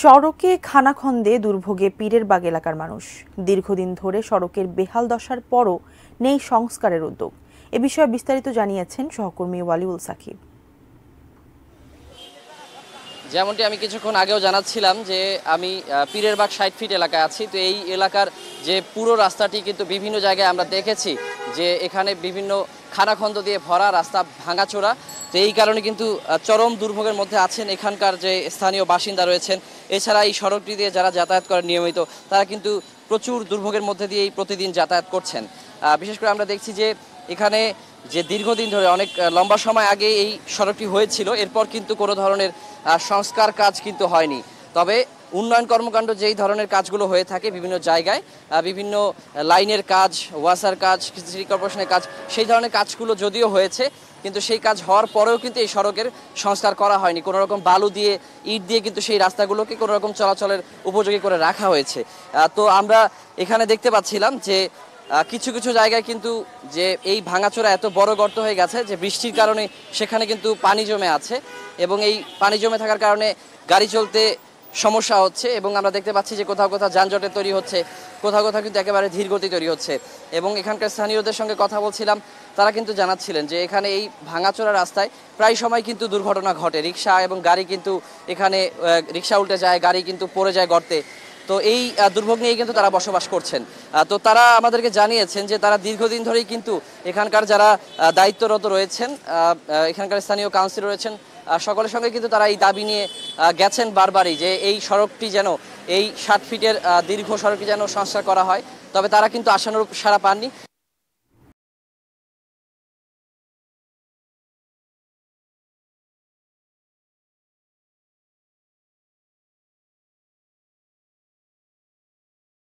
সড়কে খানাখন্দে দুর্ভোগে পীরের বাগ এলাকার মানুষ দীর্ঘদিন ধরে সড়কের বেহাল দশার পরও নেই সংস্কারের উদ্যোগ এ বিষয়ে বিস্তারিত জানিয়েছেন সহকর্মী ওয়ালিউল সাকিব যেমনটি আমি কিছুক্ষণ আগেও জানাচ্ছিলাম যে আমি পীরের বাগ ষাট ফিট এলাকায় আছি তো এই এলাকার যে পুরো রাস্তাটি কিন্তু বিভিন্ন জায়গায় আমরা দেখেছি যে এখানে বিভিন্ন খানাখন্দ দিয়ে ভরা রাস্তা ভাঙাচোরা তো এই কারণে কিন্তু চরম দুর্ভোগের মধ্যে আছেন এখানকার যে স্থানীয় বাসিন্দা রয়েছেন এছাড়া এই সড়কটি দিয়ে যারা যাতায়াত করেন নিয়মিত তারা কিন্তু প্রচুর দুর্ভোগের মধ্যে দিয়েই প্রতিদিন যাতায়াত করছেন বিশেষ করে আমরা দেখছি যে এখানে যে দীর্ঘদিন ধরে অনেক লম্বা সময় আগে এই সড়কটি হয়েছিল এরপর কিন্তু কোনো ধরনের সংস্কার কাজ কিন্তু হয়নি তবে উন্নয়ন কর্মকাণ্ড যেই ধরনের কাজগুলো হয়ে থাকে বিভিন্ন জায়গায় বিভিন্ন লাইনের কাজ ওয়াসার কাজ সিটি কর্পোরেশনের কাজ সেই ধরনের কাজগুলো যদিও হয়েছে কিন্তু সেই কাজ হওয়ার পরেও কিন্তু এই সড়কের সংস্কার করা হয়নি কোনো রকম বালু দিয়ে ইট দিয়ে কিন্তু সেই রাস্তাগুলোকে কোনো রকম চলাচলের উপযোগী করে রাখা হয়েছে তো আমরা এখানে দেখতে পাচ্ছিলাম যে কিছু কিছু জায়গায় কিন্তু যে এই ভাঙাচোরা এত বড় গর্ত হয়ে গেছে যে বৃষ্টির কারণে সেখানে কিন্তু পানি জমে আছে এবং এই পানি জমে থাকার কারণে গাড়ি চলতে সমস্যা হচ্ছে এবং আমরা দেখতে পাচ্ছি যে কোথাও কোথাও যানজটের তৈরি হচ্ছে কোথাও কোথাও কিন্তু একেবারে ধীরগতি তৈরি হচ্ছে এবং এখানকার স্থানীয়দের সঙ্গে কথা বলছিলাম তারা কিন্তু জানাচ্ছিলেন যে এখানে এই ভাঙাচোরা রাস্তায় প্রায় সময় কিন্তু দুর্ঘটনা ঘটে রিক্সা এবং গাড়ি কিন্তু এখানে রিক্সা উল্টে যায় গাড়ি কিন্তু পড়ে যায় গর্তে তো এই দুর্ভোগ নিয়ে কিন্তু তারা বসবাস করছেন তো তারা আমাদেরকে জানিয়েছেন যে তারা দীর্ঘদিন ধরেই কিন্তু এখানকার যারা দায়িত্বরত রয়েছেন এখানকার স্থানীয় কাউন্সিল রয়েছেন সকলের সঙ্গে কিন্তু তারা এই দাবি নিয়ে গেছেন বারবারই যে এই সড়কটি যেন এই ষাট ফিটের দীর্ঘ সড়কটি যেন সংস্কার করা হয় তবে তারা কিন্তু আশানুরূপ সারা পাননি